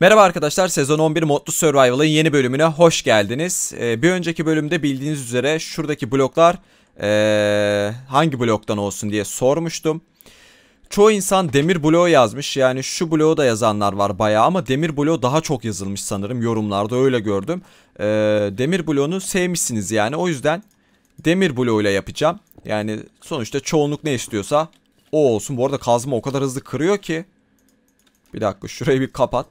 Merhaba arkadaşlar sezon 11 Modlu Survival'ın yeni bölümüne hoş geldiniz. Ee, bir önceki bölümde bildiğiniz üzere şuradaki bloklar ee, hangi bloktan olsun diye sormuştum. Çoğu insan demir bloğu yazmış yani şu bloğu da yazanlar var baya ama demir bloğu daha çok yazılmış sanırım yorumlarda öyle gördüm. Ee, demir bloğunu sevmişsiniz yani o yüzden demir bloğuyla yapacağım. Yani sonuçta çoğunluk ne istiyorsa o olsun. Bu arada kazma o kadar hızlı kırıyor ki. Bir dakika şurayı bir kapat.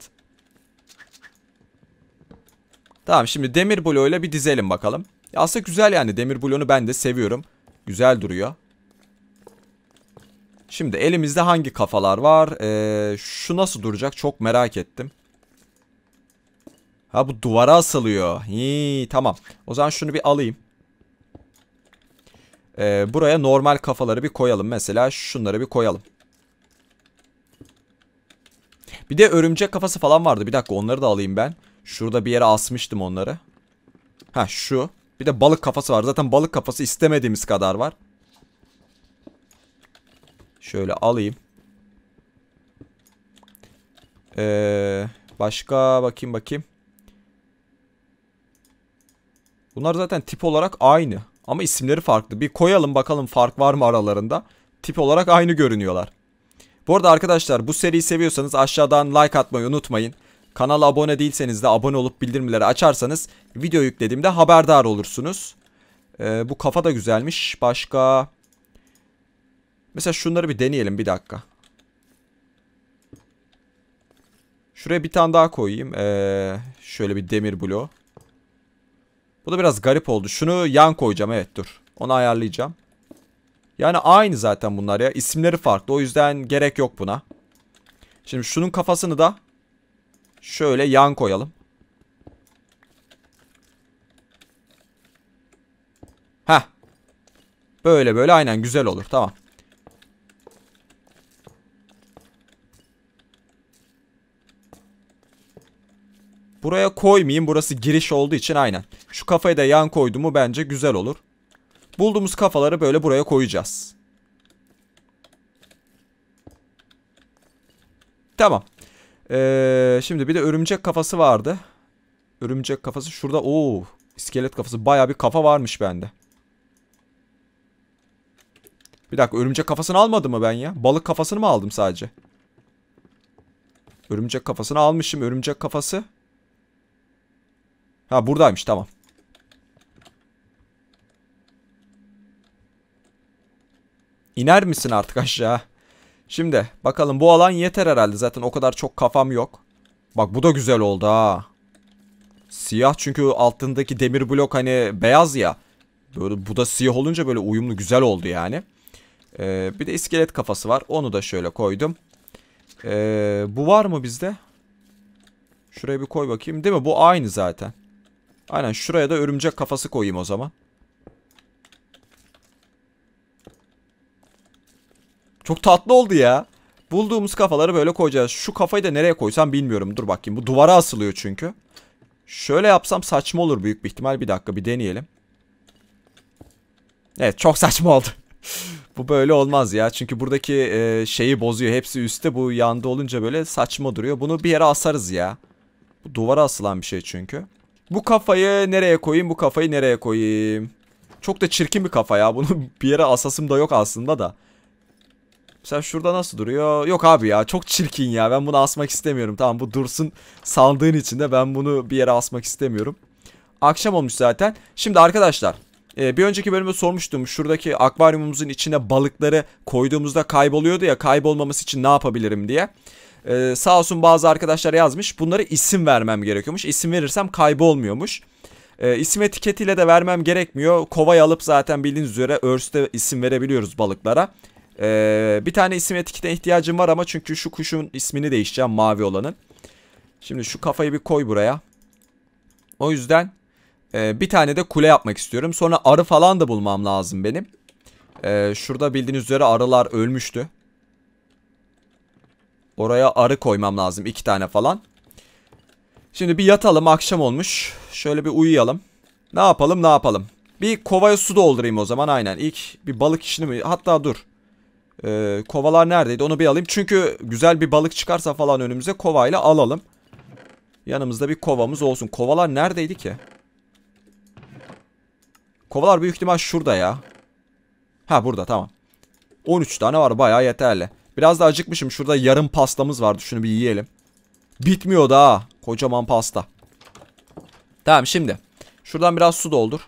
Tamam şimdi demir bloğuyla bir dizelim bakalım. aslında güzel yani demir bloğunu ben de seviyorum. Güzel duruyor. Şimdi elimizde hangi kafalar var? Ee, şu nasıl duracak çok merak ettim. Ha bu duvara asılıyor. Hii, tamam. O zaman şunu bir alayım. Ee, buraya normal kafaları bir koyalım. Mesela şunları bir koyalım. Bir de örümcek kafası falan vardı. Bir dakika onları da alayım ben. Şurada bir yere asmıştım onları. Ha şu. Bir de balık kafası var. Zaten balık kafası istemediğimiz kadar var. Şöyle alayım. Ee, başka bakayım bakayım. Bunlar zaten tip olarak aynı. Ama isimleri farklı. Bir koyalım bakalım fark var mı aralarında. Tip olarak aynı görünüyorlar. Bu arada arkadaşlar bu seriyi seviyorsanız aşağıdan like atmayı unutmayın. Kanala abone değilseniz de abone olup bildirimleri açarsanız video yüklediğimde haberdar olursunuz. Ee, bu kafa da güzelmiş. Başka... Mesela şunları bir deneyelim bir dakika. Şuraya bir tane daha koyayım. Ee, şöyle bir demir bloğu. Bu da biraz garip oldu. Şunu yan koyacağım. Evet dur. Onu ayarlayacağım. Yani aynı zaten bunlar ya. İsimleri farklı. O yüzden gerek yok buna. Şimdi şunun kafasını da Şöyle yan koyalım. Ha. Böyle böyle aynen güzel olur. Tamam. Buraya koymayayım. Burası giriş olduğu için aynen. Şu kafayı da yan koydum bence güzel olur. Bulduğumuz kafaları böyle buraya koyacağız. Tamam. Ee, şimdi bir de örümcek kafası vardı. Örümcek kafası şurada. Oo, iskelet kafası. Baya bir kafa varmış bende. Bir dakika örümcek kafasını almadım mı ben ya? Balık kafasını mı aldım sadece? Örümcek kafasını almışım. Örümcek kafası. Ha buradaymış tamam. İner misin artık aşağı? Şimdi bakalım bu alan yeter herhalde. Zaten o kadar çok kafam yok. Bak bu da güzel oldu ha. Siyah çünkü altındaki demir blok hani beyaz ya. Böyle bu da siyah olunca böyle uyumlu güzel oldu yani. Ee, bir de iskelet kafası var. Onu da şöyle koydum. Ee, bu var mı bizde? Şuraya bir koy bakayım. Değil mi? Bu aynı zaten. Aynen şuraya da örümcek kafası koyayım o zaman. Çok tatlı oldu ya. Bulduğumuz kafaları böyle koyacağız. Şu kafayı da nereye koysam bilmiyorum. Dur bakayım. Bu duvara asılıyor çünkü. Şöyle yapsam saçma olur büyük bir ihtimal. Bir dakika bir deneyelim. Evet çok saçma oldu. bu böyle olmaz ya. Çünkü buradaki e, şeyi bozuyor. Hepsi üstte. Bu yanda olunca böyle saçma duruyor. Bunu bir yere asarız ya. Bu duvara asılan bir şey çünkü. Bu kafayı nereye koyayım? Bu kafayı nereye koyayım? Çok da çirkin bir kafa ya. Bunu bir yere asasım da yok aslında da. Mesela şurada nasıl duruyor? Yok abi ya çok çirkin ya. Ben bunu asmak istemiyorum. Tamam bu dursun sandığın içinde. Ben bunu bir yere asmak istemiyorum. Akşam olmuş zaten. Şimdi arkadaşlar e, bir önceki bölümde sormuştum. Şuradaki akvaryumumuzun içine balıkları koyduğumuzda kayboluyordu ya. Kaybolmaması için ne yapabilirim diye. Ee, sağ olsun bazı arkadaşlar yazmış. Bunlara isim vermem gerekiyormuş. İsim verirsem kaybolmuyormuş. Ee, isim etiketiyle de vermem gerekmiyor. Kovayı alıp zaten bildiğiniz üzere örste isim verebiliyoruz balıklara. Ee, bir tane isim etiketine ihtiyacım var ama çünkü şu kuşun ismini değişeceğim mavi olanın. Şimdi şu kafayı bir koy buraya. O yüzden e, bir tane de kule yapmak istiyorum. Sonra arı falan da bulmam lazım benim. E, şurada bildiğiniz üzere arılar ölmüştü. Oraya arı koymam lazım iki tane falan. Şimdi bir yatalım akşam olmuş. Şöyle bir uyuyalım. Ne yapalım ne yapalım. Bir kovaya su doldurayım o zaman aynen. İlk bir balık işini mi? Hatta dur. Ee, kovalar neredeydi onu bir alayım. Çünkü güzel bir balık çıkarsa falan önümüze kovayla alalım. Yanımızda bir kovamız olsun. Kovalar neredeydi ki? Kovalar büyük ihtimal şurada ya. Ha burada tamam. 13 tane var bayağı yeterli. Biraz da acıkmışım. Şurada yarım pastamız vardı. Şunu bir yiyelim. Bitmiyor daha. Kocaman pasta. Tamam şimdi. Şuradan biraz su doldur.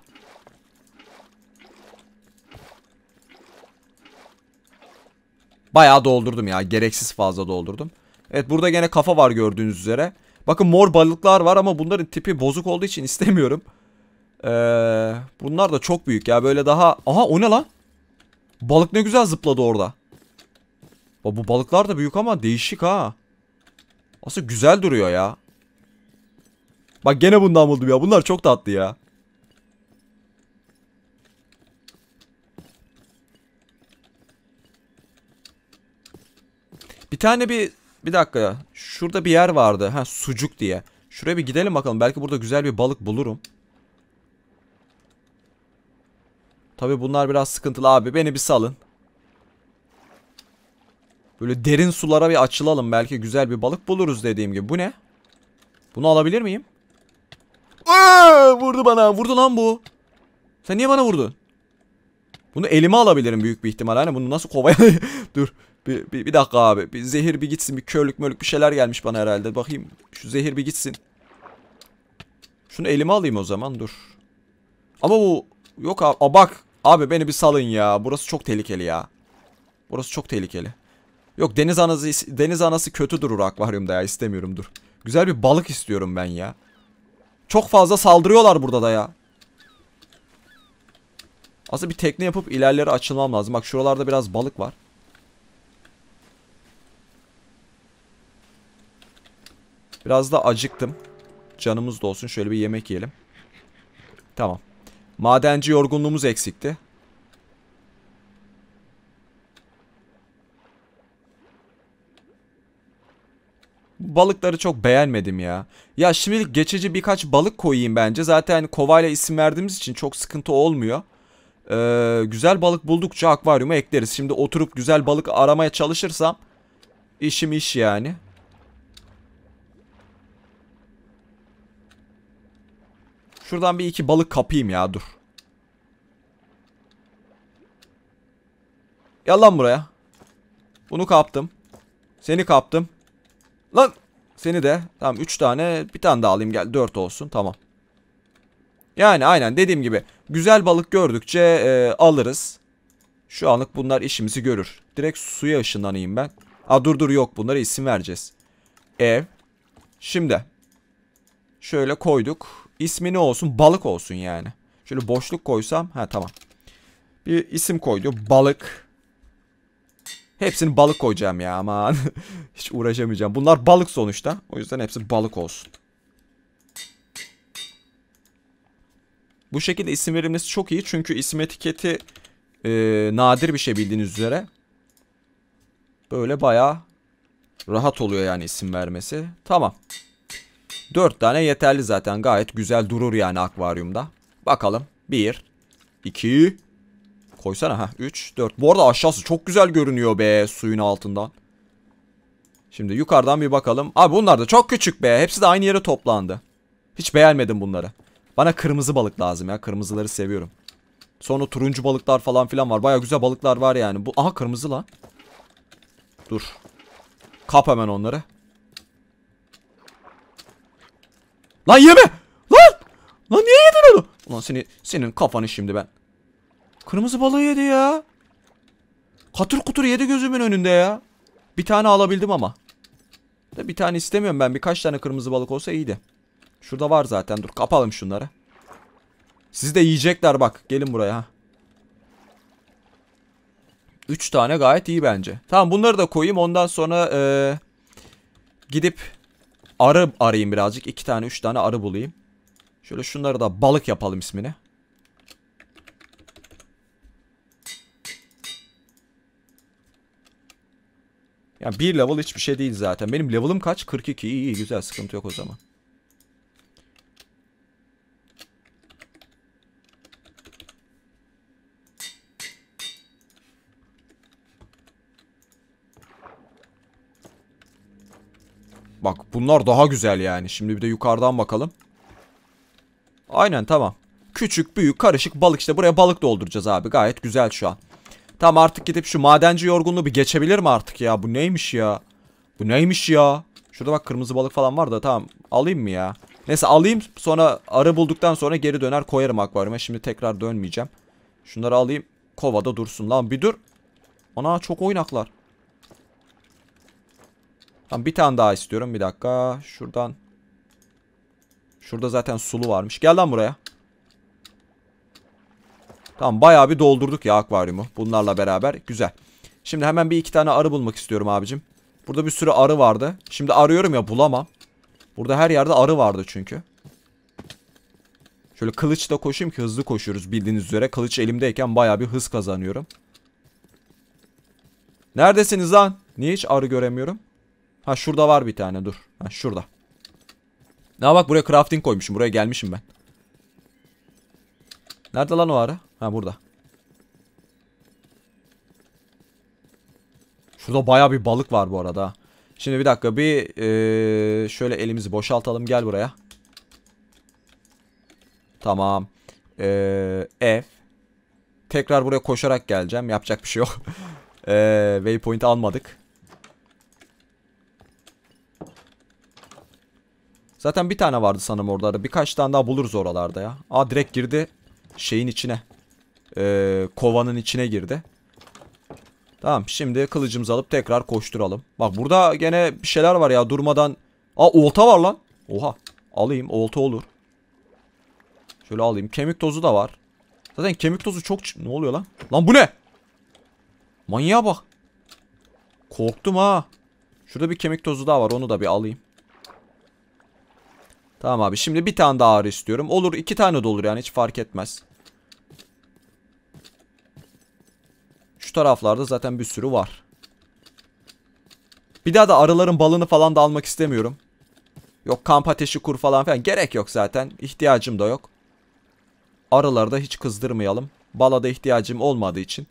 Bayağı doldurdum ya. Gereksiz fazla doldurdum. Evet burada gene kafa var gördüğünüz üzere. Bakın mor balıklar var ama bunların tipi bozuk olduğu için istemiyorum. Ee, bunlar da çok büyük ya. Böyle daha... Aha o ne lan? Balık ne güzel zıpladı orada. O, bu balıklar da büyük ama değişik ha. Aslında güzel duruyor ya. Bak gene bundan buldum ya. Bunlar çok tatlı ya. Bir tane bir bir dakika ya. Şurada bir yer vardı. Ha sucuk diye. Şuraya bir gidelim bakalım. Belki burada güzel bir balık bulurum. Tabi bunlar biraz sıkıntılı abi. Beni bir salın. Böyle derin sulara bir açılalım. Belki güzel bir balık buluruz dediğim gibi. Bu ne? Bunu alabilir miyim? Aa, vurdu bana. Vurdu lan bu. Sen niye bana vurdun? Bunu elime alabilirim büyük bir ihtimal. Hani bunu nasıl kovaya... Dur. Bir, bir, bir dakika abi. Bir zehir bir gitsin. Bir körlük mörlük bir şeyler gelmiş bana herhalde. Bakayım. Şu zehir bir gitsin. Şunu elime alayım o zaman. Dur. Ama bu... Yok abi. Aa, bak. Abi beni bir salın ya. Burası çok tehlikeli ya. Burası çok tehlikeli. Yok deniz anası, deniz anası kötü durur akvaryumda ya. İstemiyorum dur. Güzel bir balık istiyorum ben ya. Çok fazla saldırıyorlar burada da ya. Aslında bir tekne yapıp ilerleri açılmam lazım. Bak şuralarda biraz balık var. Biraz da acıktım. Canımız da olsun. Şöyle bir yemek yiyelim. Tamam. Madenci yorgunluğumuz eksikti. Balıkları çok beğenmedim ya. Ya şimdilik geçici birkaç balık koyayım bence. Zaten kovayla isim verdiğimiz için çok sıkıntı olmuyor. Ee, güzel balık buldukça akvaryuma ekleriz. Şimdi oturup güzel balık aramaya çalışırsam işim iş yani. Şuradan bir iki balık kapayım ya dur. Yalan buraya. Bunu kaptım. Seni kaptım. Lan seni de. Tamam 3 tane bir tane daha alayım gel 4 olsun tamam. Yani aynen dediğim gibi güzel balık gördükçe e, alırız. Şu anlık bunlar işimizi görür. Direkt suya ışınlanayım ben. Aa dur dur yok bunlara isim vereceğiz. Ev. Şimdi. Şöyle koyduk. İsmi ne olsun? Balık olsun yani. Şöyle boşluk koysam. Ha tamam. Bir isim koy diyor. Balık. Hepsini balık koyacağım ya aman. Hiç uğraşamayacağım. Bunlar balık sonuçta. O yüzden hepsi balık olsun. Bu şekilde isim verilmesi çok iyi. Çünkü isim etiketi e, nadir bir şey bildiğiniz üzere. Böyle baya rahat oluyor yani isim vermesi. Tamam. 4 tane yeterli zaten. Gayet güzel durur yani akvaryumda. Bakalım. 1 2 Koysana ha 3 4. Bu arada aşağısı çok güzel görünüyor be suyun altından. Şimdi yukarıdan bir bakalım. Abi bunlar da çok küçük be. Hepsi de aynı yere toplandı. Hiç beğenmedim bunları. Bana kırmızı balık lazım ya. Kırmızıları seviyorum. Sonra turuncu balıklar falan filan var. Baya güzel balıklar var yani. Bu aha kırmızı lan. Dur. Kap hemen onları. Lan yeme. Lan. Lan niye yedin onu? Ulan seni, senin kafanı şimdi ben. Kırmızı balığı yedi ya. Katır kutur yedi gözümün önünde ya. Bir tane alabildim ama. De bir tane istemiyorum ben. Birkaç tane kırmızı balık olsa iyiydi. Şurada var zaten. Dur kapalım şunları. Siz de yiyecekler bak. Gelin buraya. Üç tane gayet iyi bence. Tamam bunları da koyayım. Ondan sonra ee, gidip arı arayayım birazcık. iki tane üç tane arı bulayım. Şöyle şunları da balık yapalım ismini. Yani bir level hiçbir şey değil zaten. Benim level'ım kaç? 42. İyi iyi güzel sıkıntı yok o zaman. Bak bunlar daha güzel yani. Şimdi bir de yukarıdan bakalım. Aynen tamam. Küçük büyük karışık balık işte buraya balık dolduracağız abi. Gayet güzel şu an. Tamam artık gidip şu madenci yorgunluğu bir geçebilir mi artık ya? Bu neymiş ya? Bu neymiş ya? Şurada bak kırmızı balık falan var da tamam alayım mı ya? Neyse alayım sonra arı bulduktan sonra geri döner koyarım akvaryuma. Şimdi tekrar dönmeyeceğim. Şunları alayım. Kovada dursun lan bir dur. Ana çok oynaklar. Tamam bir tane daha istiyorum. Bir dakika. Şuradan. Şurada zaten sulu varmış. Gel lan buraya. Tamam bayağı bir doldurduk ya akvaryumu. Bunlarla beraber. Güzel. Şimdi hemen bir iki tane arı bulmak istiyorum abicim. Burada bir sürü arı vardı. Şimdi arıyorum ya bulamam. Burada her yerde arı vardı çünkü. Şöyle kılıçla koşayım ki hızlı koşuyoruz bildiğiniz üzere. Kılıç elimdeyken baya bir hız kazanıyorum. Neredesiniz lan? Niye hiç arı göremiyorum? Ha şurada var bir tane dur. Ha şurada. Ya bak buraya crafting koymuşum. Buraya gelmişim ben. Nerede lan o ara? Ha burada. Şurada baya bir balık var bu arada. Şimdi bir dakika bir ee, şöyle elimizi boşaltalım. Gel buraya. Tamam. Ee, ev. Tekrar buraya koşarak geleceğim. Yapacak bir şey yok. ee, waypoint almadık. Zaten bir tane vardı sanırım oralarda. Birkaç tane daha buluruz oralarda ya. Aa direkt girdi şeyin içine. Ee, kovanın içine girdi. Tamam şimdi kılıcımızı alıp tekrar koşturalım. Bak burada gene bir şeyler var ya durmadan. Aa olta var lan. Oha alayım olta olur. Şöyle alayım. Kemik tozu da var. Zaten kemik tozu çok... Ne oluyor lan? Lan bu ne? Manyağa bak. Korktum ha. Şurada bir kemik tozu daha var. Onu da bir alayım. Tamam abi şimdi bir tane daha ağrı istiyorum. Olur iki tane de olur yani hiç fark etmez. Şu taraflarda zaten bir sürü var. Bir daha da arıların balını falan da almak istemiyorum. Yok kamp ateşi kur falan filan. Gerek yok zaten. İhtiyacım da yok. Arıları da hiç kızdırmayalım. Bala da ihtiyacım olmadığı için.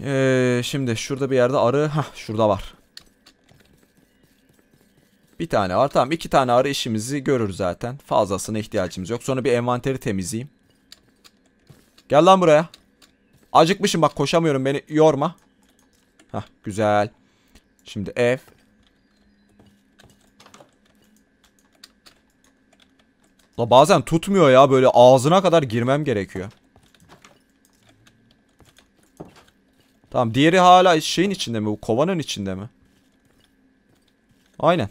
Ee, şimdi şurada bir yerde arı. Hah şurada var. Bir tane var. Tamam iki tane arı işimizi görür zaten. Fazlasına ihtiyacımız yok. Sonra bir envanteri temizleyeyim. Gel lan buraya. Acıkmışım bak koşamıyorum beni yorma. Hah güzel. Şimdi ev. La bazen tutmuyor ya böyle ağzına kadar girmem gerekiyor. Tamam diğeri hala şeyin içinde mi bu kovanın içinde mi? Aynen.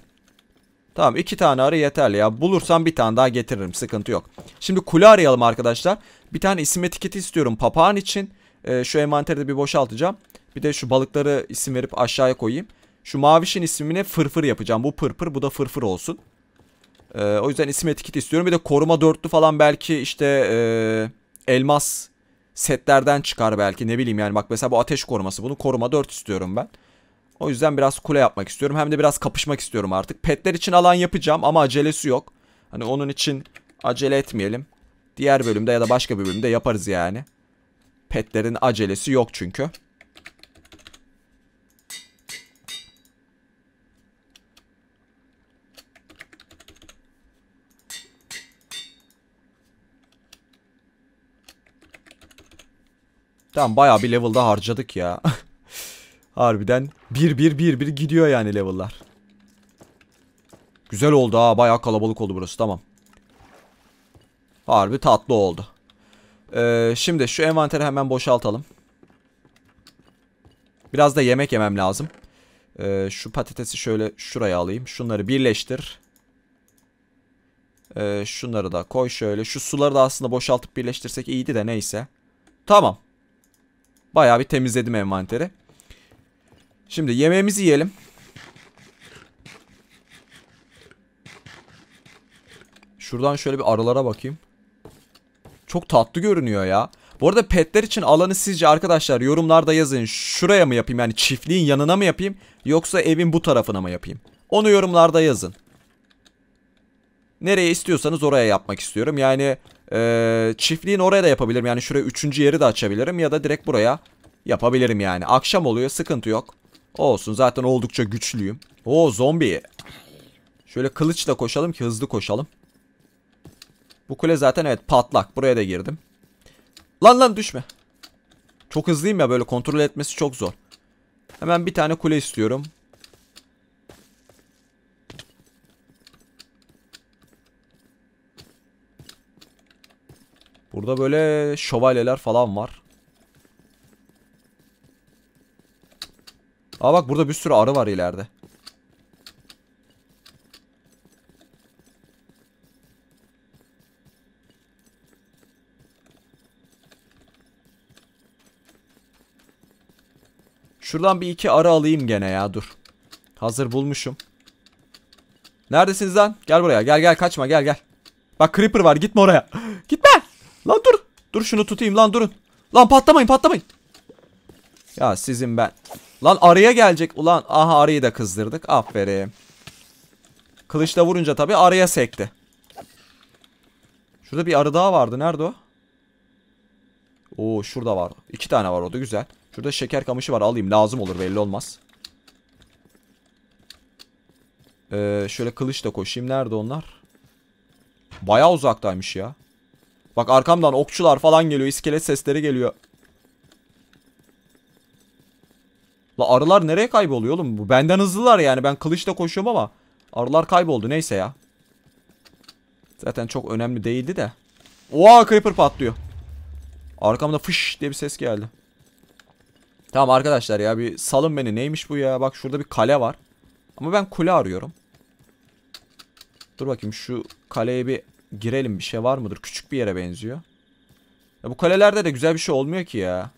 Tamam iki tane arı yeterli ya. Bulursam bir tane daha getiririm. Sıkıntı yok. Şimdi kule arayalım arkadaşlar. Bir tane isim etiketi istiyorum papağan için. Ee, şu envanteri de bir boşaltacağım. Bir de şu balıkları isim verip aşağıya koyayım. Şu mavişin ismine fırfır yapacağım. Bu pırpır bu da fırfır olsun. Ee, o yüzden isim etiketi istiyorum. Bir de koruma dörtlü falan belki işte ee, elmas setlerden çıkar belki. Ne bileyim yani bak mesela bu ateş koruması. Bunu koruma dört istiyorum ben. O yüzden biraz kule yapmak istiyorum. Hem de biraz kapışmak istiyorum artık. Petler için alan yapacağım ama acelesi yok. Hani onun için acele etmeyelim. Diğer bölümde ya da başka bir bölümde yaparız yani. Petlerin acelesi yok çünkü. Tamam bayağı bir level'da harcadık ya. Harbiden bir bir bir bir gidiyor yani level'lar. Güzel oldu ha. baya kalabalık oldu burası. Tamam. Harbi tatlı oldu. Ee, şimdi şu envanteri hemen boşaltalım. Biraz da yemek yemem lazım. Ee, şu patatesi şöyle şuraya alayım. Şunları birleştir. Ee, şunları da koy şöyle. Şu suları da aslında boşaltıp birleştirsek iyiydi de neyse. Tamam. Bayağı bir temizledim envanteri. Şimdi yemeğimizi yiyelim. Şuradan şöyle bir aralara bakayım. Çok tatlı görünüyor ya. Bu arada petler için alanı sizce arkadaşlar yorumlarda yazın. Şuraya mı yapayım yani çiftliğin yanına mı yapayım yoksa evin bu tarafına mı yapayım? Onu yorumlarda yazın. Nereye istiyorsanız oraya yapmak istiyorum. Yani ee, çiftliğin oraya da yapabilirim. Yani şuraya üçüncü yeri de açabilirim ya da direkt buraya yapabilirim yani. Akşam oluyor sıkıntı yok. Olsun zaten oldukça güçlüyüm. Oo zombi. Şöyle kılıçla koşalım ki hızlı koşalım. Bu kule zaten evet patlak. Buraya da girdim. Lan lan düşme. Çok hızlıyım ya böyle kontrol etmesi çok zor. Hemen bir tane kule istiyorum. Burada böyle şövalyeler falan var. Aa bak burada bir sürü arı var ileride. Şuradan bir iki arı alayım gene ya dur. Hazır bulmuşum. Neredesiniz lan? Gel buraya. Gel gel kaçma gel gel. Bak creeper var gitme oraya. gitme. Lan dur. Dur şunu tutayım lan durun. Lan patlamayın patlamayın. Ya sizin ben. Lan araya gelecek. Ulan aha arıyı da kızdırdık. Aferin. Kılıçla vurunca tabii araya sekti. Şurada bir arı daha vardı. Nerede o? Oo şurada var. İki tane var orada. Güzel. Şurada şeker kamışı var. Alayım. Lazım olur. Belli olmaz. Ee, şöyle kılıçla koşayım. Nerede onlar? Baya uzaktaymış ya. Bak arkamdan okçular falan geliyor. İskelet sesleri geliyor. La arılar nereye kayboluyor oğlum? Bu benden hızlılar yani. Ben kılıçla koşuyorum ama arılar kayboldu. Neyse ya. Zaten çok önemli değildi de. Oha creeper patlıyor. Arkamda fış diye bir ses geldi. Tamam arkadaşlar ya bir salın beni. Neymiş bu ya? Bak şurada bir kale var. Ama ben kule arıyorum. Dur bakayım şu kaleye bir girelim. Bir şey var mıdır? Küçük bir yere benziyor. Ya bu kalelerde de güzel bir şey olmuyor ki ya.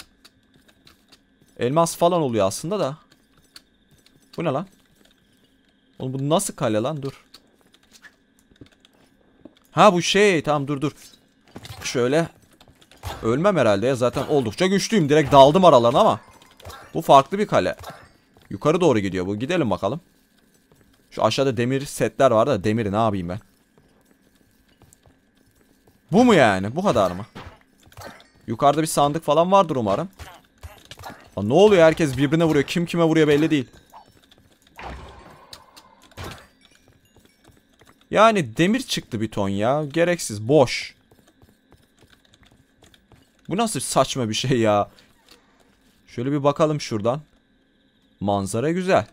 Elmas falan oluyor aslında da. Bu ne lan? Oğlum bu nasıl kale lan? Dur. Ha bu şey. Tamam dur dur. Şöyle. Ölmem herhalde ya. Zaten oldukça güçlüyüm. Direkt daldım aralarına ama. Bu farklı bir kale. Yukarı doğru gidiyor bu. Gidelim bakalım. Şu aşağıda demir setler var da demiri ne yapayım ben? Bu mu yani? Bu kadar mı? Yukarıda bir sandık falan vardır umarım. Lan ne oluyor herkes birbirine vuruyor. Kim kime vuruyor belli değil. Yani demir çıktı bir ton ya. Gereksiz. Boş. Bu nasıl saçma bir şey ya. Şöyle bir bakalım şuradan. Manzara güzel.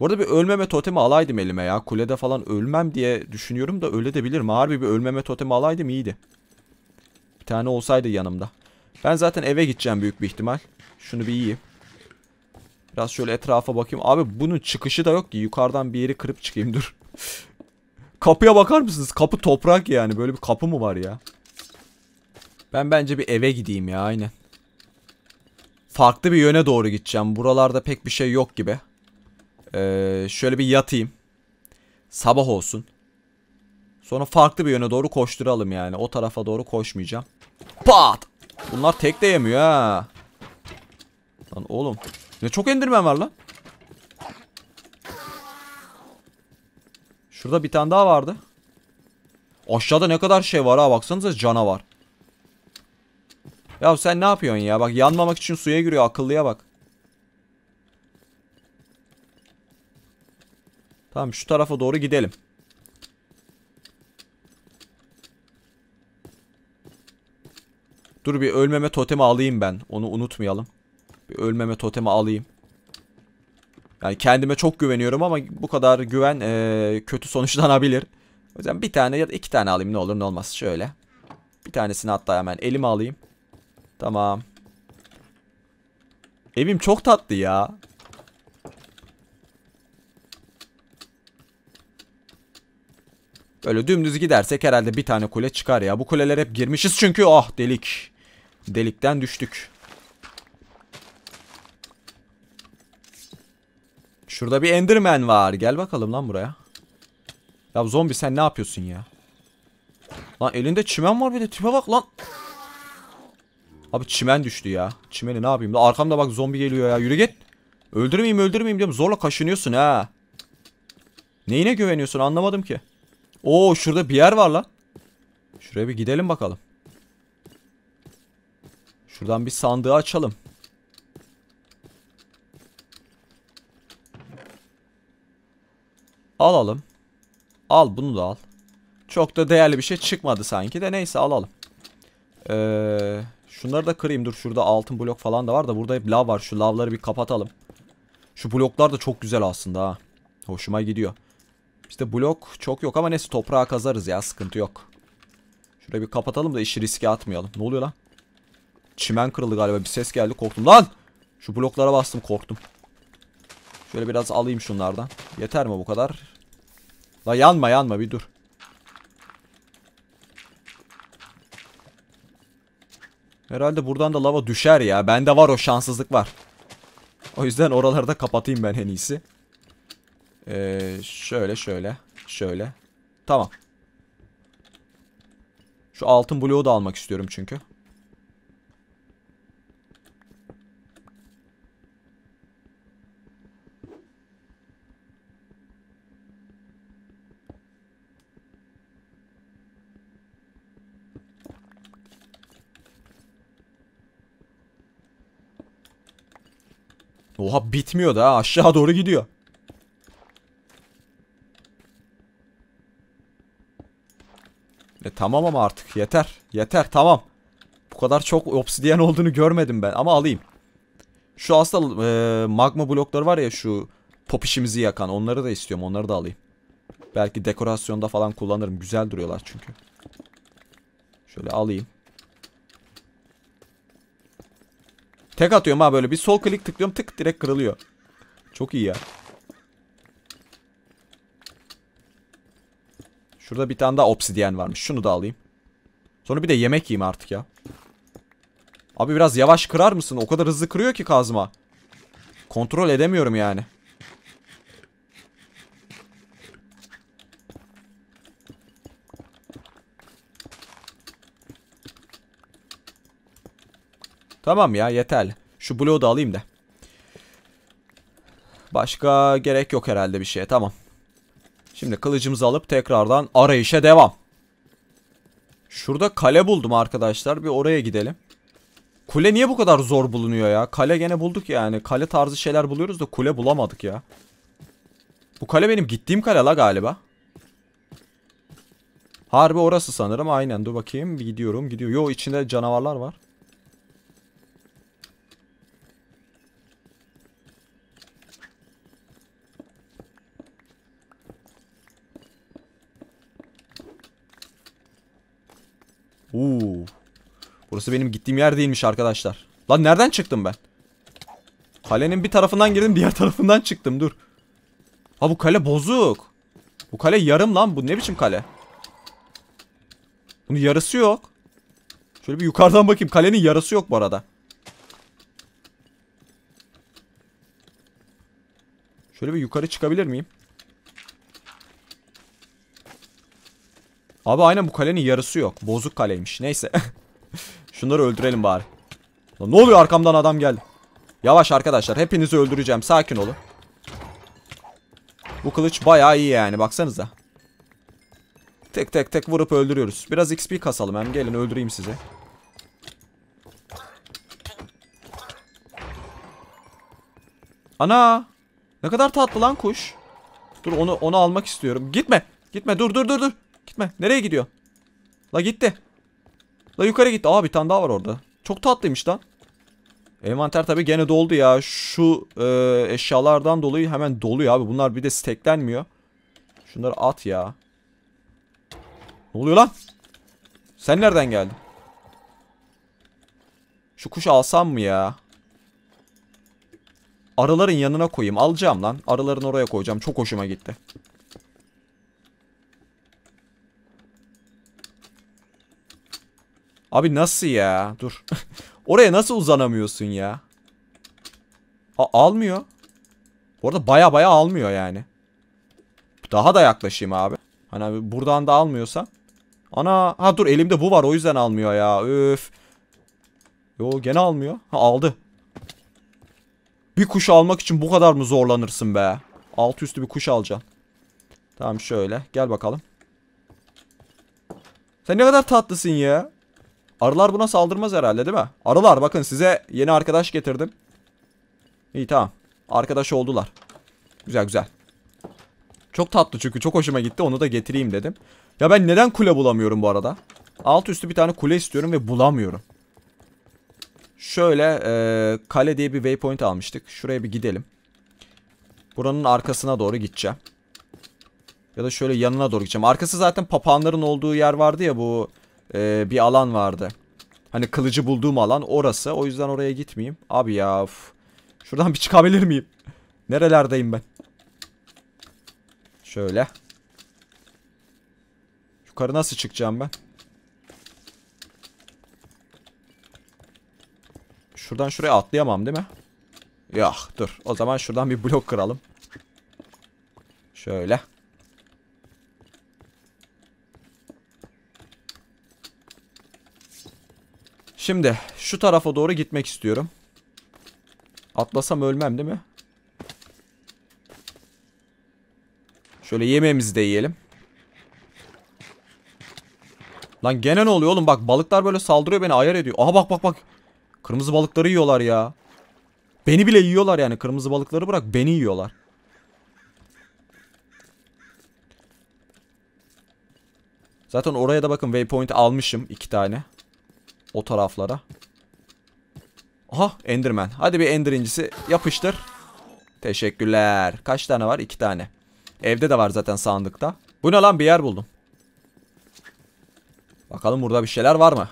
Bu arada bir ölmeme totemi alaydım elime ya. Kulede falan ölmem diye düşünüyorum da öyle de bilirim. Harbi bir ölmeme totemi alaydım iyiydi. Bir tane olsaydı yanımda. Ben zaten eve gideceğim büyük bir ihtimal. Şunu bir yiyeyim. Biraz şöyle etrafa bakayım. Abi bunun çıkışı da yok ki. Yukarıdan bir yeri kırıp çıkayım dur. Kapıya bakar mısınız? Kapı toprak yani. Böyle bir kapı mı var ya? Ben bence bir eve gideyim ya aynen. Farklı bir yöne doğru gideceğim. Buralarda pek bir şey yok gibi. Ee, şöyle bir yatayım. Sabah olsun. Sonra farklı bir yöne doğru koşturalım yani. O tarafa doğru koşmayacağım. Pat! Bunlar tek de yemiyor ha. Lan oğlum. Ne çok endirmen var lan. Şurada bir tane daha vardı. Aşağıda ne kadar şey var ha baksanıza canavar. Ya sen ne yapıyorsun ya? Bak yanmamak için suya giriyor akıllıya bak. Tamam şu tarafa doğru gidelim. Dur bir ölmeme totemi alayım ben. Onu unutmayalım. Bir ölmeme totemi alayım. Yani kendime çok güveniyorum ama bu kadar güven e, kötü sonuçlanabilir. O yüzden bir tane ya da iki tane alayım ne olur ne olmaz. Şöyle. Bir tanesini hatta hemen elime alayım. Tamam. Evim çok tatlı ya. Böyle dümdüz gidersek herhalde bir tane kule çıkar ya. Bu kuleler hep girmişiz çünkü. Ah oh, delik. Delikten düştük. Şurada bir Enderman var. Gel bakalım lan buraya. Ya zombi sen ne yapıyorsun ya? Lan elinde çimen var bir de tipe bak lan. Abi çimen düştü ya. Çimeni ne yapayım? arkamda bak zombi geliyor ya. Yürü git. Öldürmeyeyim öldürmeyeyim diyorum. Zorla kaşınıyorsun ha. Neyine güveniyorsun anlamadım ki. Oo şurada bir yer var lan. Şuraya bir gidelim bakalım. Şuradan bir sandığı açalım. Alalım. Al bunu da al. Çok da değerli bir şey çıkmadı sanki de neyse alalım. Ee, şunları da kırayım. Dur şurada altın blok falan da var da burada hep lav var. Şu lavları bir kapatalım. Şu bloklar da çok güzel aslında ha. Hoşuma gidiyor. İşte blok çok yok ama neyse toprağa kazarız ya sıkıntı yok. Şurayı bir kapatalım da işi riske atmayalım. Ne oluyor lan? Çimen kırıldı galiba. Bir ses geldi korktum. Lan! Şu bloklara bastım korktum. Şöyle biraz alayım şunlardan. Yeter mi bu kadar? La yanma yanma bir dur. Herhalde buradan da lava düşer ya. Bende var o şanssızlık var. O yüzden oralarda kapatayım ben en iyisi. Ee, şöyle şöyle. Şöyle. Tamam. Şu altın bloğu da almak istiyorum çünkü. Oha bitmiyor da aşağı doğru gidiyor. E tamam ama artık yeter. Yeter tamam. Bu kadar çok obsidiyen olduğunu görmedim ben ama alayım. Şu aslında e, magma blokları var ya şu popişimizi yakan onları da istiyorum onları da alayım. Belki dekorasyonda falan kullanırım. Güzel duruyorlar çünkü. Şöyle alayım. Tek atıyorum ha böyle bir sol klik tıklıyorum tık direkt kırılıyor. Çok iyi ya. Şurada bir tane daha obsidyen varmış. Şunu da alayım. Sonra bir de yemek yiyeyim artık ya. Abi biraz yavaş kırar mısın? O kadar hızlı kırıyor ki kazma. Kontrol edemiyorum yani. Tamam ya yeterli. Şu bloğu da alayım da. Başka gerek yok herhalde bir şeye. Tamam. Şimdi kılıcımızı alıp tekrardan arayışa devam. Şurada kale buldum arkadaşlar. Bir oraya gidelim. Kule niye bu kadar zor bulunuyor ya? Kale gene bulduk yani. Kale tarzı şeyler buluyoruz da kule bulamadık ya. Bu kale benim gittiğim kale la galiba. Harbi orası sanırım. Aynen dur bakayım. Gidiyorum gidiyor. Yo içinde canavarlar var. Oo. Burası benim gittiğim yer değilmiş arkadaşlar. Lan nereden çıktım ben? Kalenin bir tarafından girdim diğer tarafından çıktım dur. Ha bu kale bozuk. Bu kale yarım lan bu ne biçim kale? Bunun yarısı yok. Şöyle bir yukarıdan bakayım kalenin yarısı yok bu arada. Şöyle bir yukarı çıkabilir miyim? Abi aynen bu kalenin yarısı yok. Bozuk kaleymiş. Neyse. Şunları öldürelim bari. Lan ne oluyor arkamdan adam geldi. Yavaş arkadaşlar. Hepinizi öldüreceğim. Sakin olun. Bu kılıç bayağı iyi yani. Baksanıza. Tek tek tek vurup öldürüyoruz. Biraz XP kasalım hem. Gelin öldüreyim sizi. Ana! Ne kadar tatlı lan kuş. Dur onu onu almak istiyorum. Gitme. Gitme. Dur dur dur dur. Gitme. Nereye gidiyor? La gitti. La yukarı gitti. Aa bir tane daha var orada. Çok tatlıymış lan. Envanter tabi gene doldu ya. Şu e, eşyalardan dolayı hemen doluyor abi. Bunlar bir de steklenmiyor. Şunları at ya. Ne oluyor lan? Sen nereden geldin? Şu kuş alsam mı ya? Arıların yanına koyayım. Alacağım lan. Arıların oraya koyacağım. Çok hoşuma gitti. Abi nasıl ya? Dur. Oraya nasıl uzanamıyorsun ya? A almıyor. Bu arada baya baya almıyor yani. Daha da yaklaşayım abi. Hani buradan da almıyorsa. Ana ha dur elimde bu var o yüzden almıyor ya. Üf. Yo gene almıyor. Ha aldı. Bir kuş almak için bu kadar mı zorlanırsın be? Altı üstü bir kuş alacaksın. Tamam şöyle. Gel bakalım. Sen ne kadar tatlısın ya. Arılar buna saldırmaz herhalde değil mi? Arılar bakın size yeni arkadaş getirdim. İyi tamam. Arkadaş oldular. Güzel güzel. Çok tatlı çünkü çok hoşuma gitti. Onu da getireyim dedim. Ya ben neden kule bulamıyorum bu arada? Alt üstü bir tane kule istiyorum ve bulamıyorum. Şöyle e, kale diye bir waypoint almıştık. Şuraya bir gidelim. Buranın arkasına doğru gideceğim. Ya da şöyle yanına doğru gideceğim. Arkası zaten papağanların olduğu yer vardı ya bu e, bir alan vardı. Hani kılıcı bulduğum alan orası. O yüzden oraya gitmeyeyim. Abi ya of. Şuradan bir çıkabilir miyim? Nerelerdeyim ben? Şöyle. Yukarı nasıl çıkacağım ben? Şuradan şuraya atlayamam değil mi? yah dur. O zaman şuradan bir blok kıralım. Şöyle. Şimdi şu tarafa doğru gitmek istiyorum. Atlasam ölmem değil mi? Şöyle yemeğimizi de yiyelim. Lan gene ne oluyor oğlum? Bak balıklar böyle saldırıyor beni ayar ediyor. Aha bak bak bak. Kırmızı balıkları yiyorlar ya. Beni bile yiyorlar yani. Kırmızı balıkları bırak beni yiyorlar. Zaten oraya da bakın waypoint almışım iki tane. O taraflara. Aha Enderman. Hadi bir Ender incisi yapıştır. Teşekkürler. Kaç tane var? İki tane. Evde de var zaten sandıkta. Bu ne lan bir yer buldum. Bakalım burada bir şeyler var mı?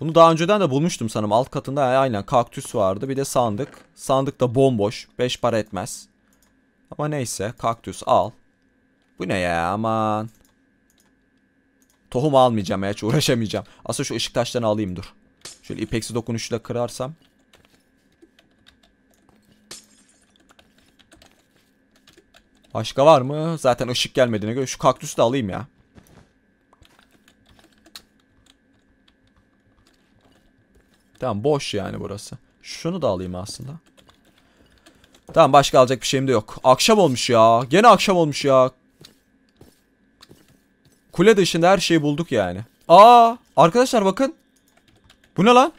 Bunu daha önceden de bulmuştum sanırım. Alt katında aynen kaktüs vardı. Bir de sandık. Sandık da bomboş. Beş para etmez. Ama neyse kaktüs al. Bu ne ya aman. Tohum almayacağım ya hiç uğraşamayacağım. Aslında şu ışık taşlarını alayım dur. Şöyle ipeksi dokunuşuyla kırarsam. Başka var mı? Zaten ışık gelmediğine göre şu kaktüsü de alayım ya. Tamam boş yani burası. Şunu da alayım aslında. Tamam başka alacak bir şeyim de yok. Akşam olmuş ya. Gene akşam olmuş ya. Kule dışında her şeyi bulduk yani. Aa arkadaşlar bakın. Bu ne lan?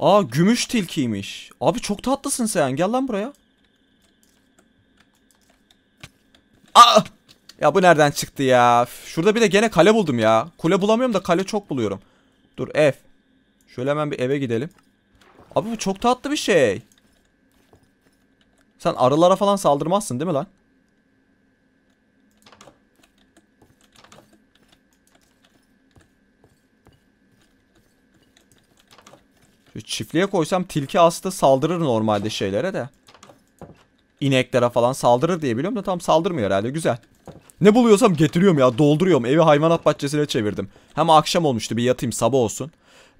Aa gümüş tilkiymiş. Abi çok tatlısın sen. Gel lan buraya. Aa! Ya bu nereden çıktı ya? Şurada bir de gene kale buldum ya. Kule bulamıyorum da kale çok buluyorum. Dur ev. Şöyle hemen bir eve gidelim. Abi bu çok tatlı bir şey. Sen arılara falan saldırmazsın değil mi lan? Çiftliğe koysam tilki aslında saldırır normalde şeylere de. İneklere falan saldırır diye biliyorum da tam saldırmıyor herhalde güzel. Ne buluyorsam getiriyorum ya dolduruyorum. Evi hayvanat bahçesine çevirdim. Hem akşam olmuştu bir yatayım sabah olsun.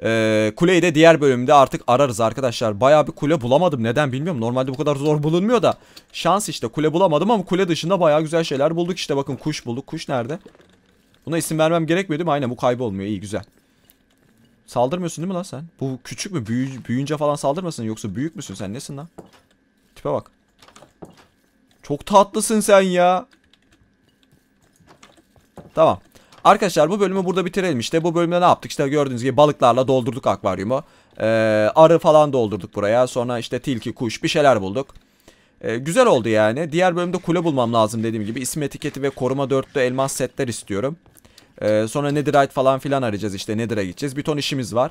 Ee, kuleyi de diğer bölümde artık ararız arkadaşlar. Baya bir kule bulamadım. Neden bilmiyorum. Normalde bu kadar zor bulunmuyor da. Şans işte. Kule bulamadım ama kule dışında baya güzel şeyler bulduk. işte bakın kuş bulduk. Kuş nerede? Buna isim vermem gerekmiyor değil mi? Aynen bu kaybolmuyor. İyi güzel. Saldırmıyorsun değil mi lan sen? Bu küçük mü? Büyü, büyüyünce falan saldırmasın. Yoksa büyük müsün sen? Nesin lan? Tipe bak. Çok tatlısın sen ya. Tamam. Arkadaşlar bu bölümü burada bitirelim. İşte bu bölümde ne yaptık? İşte gördüğünüz gibi balıklarla doldurduk akvaryumu. Ee, arı falan doldurduk buraya. Sonra işte tilki, kuş bir şeyler bulduk. Ee, güzel oldu yani. Diğer bölümde kule bulmam lazım dediğim gibi. İsim etiketi ve koruma dörtlü elmas setler istiyorum. Ee, sonra netherite falan filan arayacağız işte nether'a gideceğiz. Bir ton işimiz var.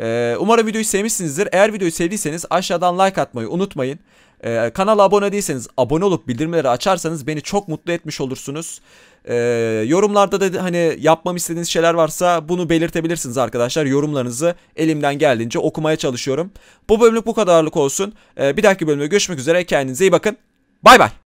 Ee, umarım videoyu sevmişsinizdir. Eğer videoyu sevdiyseniz aşağıdan like atmayı unutmayın. Ee, kanala abone değilseniz abone olup bildirimleri açarsanız beni çok mutlu etmiş olursunuz. Ee, yorumlarda da hani yapmam istediğiniz şeyler varsa bunu belirtebilirsiniz arkadaşlar. Yorumlarınızı elimden geldiğince okumaya çalışıyorum. Bu bölümlük bu kadarlık olsun. Ee, bir dahaki bölümde görüşmek üzere. Kendinize iyi bakın. Bay bay.